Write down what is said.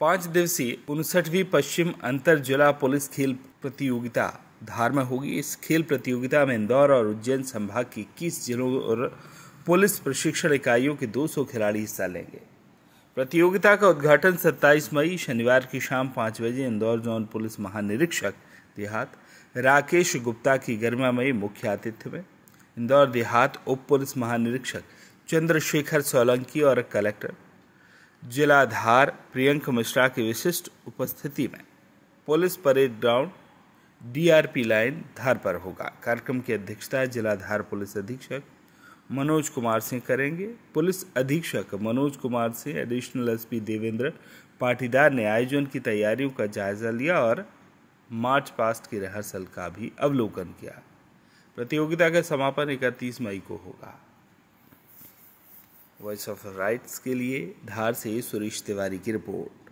पाँच दिवसीय उनसठवीं पश्चिम अंतर जिला पुलिस खेल प्रतियोगिता धार में होगी इस खेल प्रतियोगिता में इंदौर और उज्जैन संभाग की इक्कीस जिलों और पुलिस प्रशिक्षण इकाइयों के 200 खिलाड़ी हिस्सा लेंगे प्रतियोगिता का उद्घाटन 27 मई शनिवार की शाम पाँच बजे इंदौर जोन पुलिस महानिरीक्षक देहात राकेश गुप्ता की गरिमामयी मुख्य आतिथ्य में इंदौर देहात उप पुलिस महानिरीक्षक चंद्रशेखर सोलंकी और कलेक्टर जिलाधार प्रियंक मिश्रा की विशिष्ट उपस्थिति में police parade ground DRP line Dhar पर होगा कार्यक्रम की अध्यक्षता जिलाधार पुलिस अधीक्षक मनोज कुमार सिंह करेंगे पुलिस अधीक्षक मनोज कुमार सिंह एडिशनल एसपी देवेंद्र पाटीदार ने आयोजन की तैयारियों का जायजा लिया और मार्च पास्ट की रिहर्सल का भी अवलोकन किया प्रतियोगिता का समापन इकतीस मई को होगा वॉइस ऑफ राइट्स के लिए धार से सुरेश तिवारी की रिपोर्ट